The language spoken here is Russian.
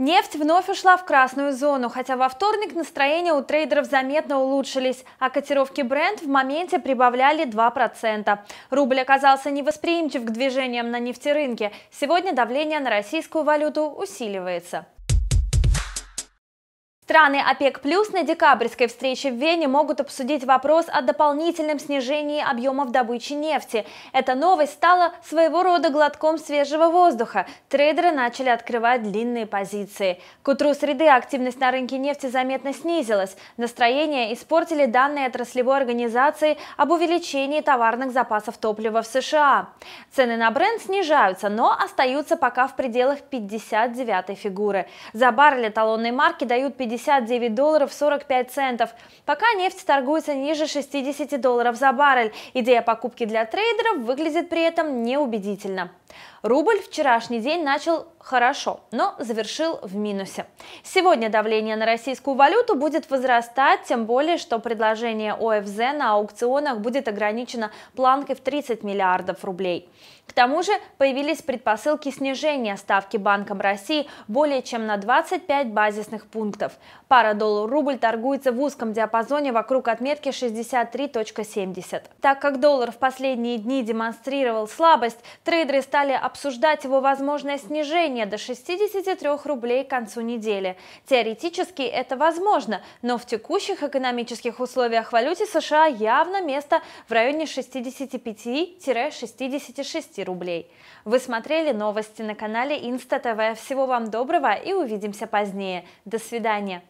Нефть вновь ушла в красную зону, хотя во вторник настроения у трейдеров заметно улучшились, а котировки бренд в моменте прибавляли 2%. Рубль оказался невосприимчив к движениям на нефтерынке. Сегодня давление на российскую валюту усиливается. Страны ОПЕК плюс на декабрьской встрече в Вене могут обсудить вопрос о дополнительном снижении объемов добычи нефти. Эта новость стала своего рода глотком свежего воздуха. Трейдеры начали открывать длинные позиции. К утру среды активность на рынке нефти заметно снизилась. Настроение испортили данные отраслевой организации об увеличении товарных запасов топлива в США. Цены на бренд снижаются, но остаются пока в пределах 59 фигуры. За баррель эталонной марки дают 50 59 долларов 45 центов. Пока нефть торгуется ниже 60 долларов за баррель. Идея покупки для трейдеров выглядит при этом неубедительно. Рубль вчерашний день начал хорошо, но завершил в минусе. Сегодня давление на российскую валюту будет возрастать, тем более, что предложение ОФЗ на аукционах будет ограничено планкой в 30 миллиардов рублей. К тому же появились предпосылки снижения ставки Банком России более чем на 25 базисных пунктов. Пара доллар-рубль торгуется в узком диапазоне вокруг отметки 63.70. Так как доллар в последние дни демонстрировал слабость, трейдеры стали обсуждать его возможное снижение до 63 рублей к концу недели. Теоретически это возможно, но в текущих экономических условиях валюте США явно место в районе 65-66 рублей. Вы смотрели новости на канале Инста ТВ. Всего вам доброго и увидимся позднее. До свидания.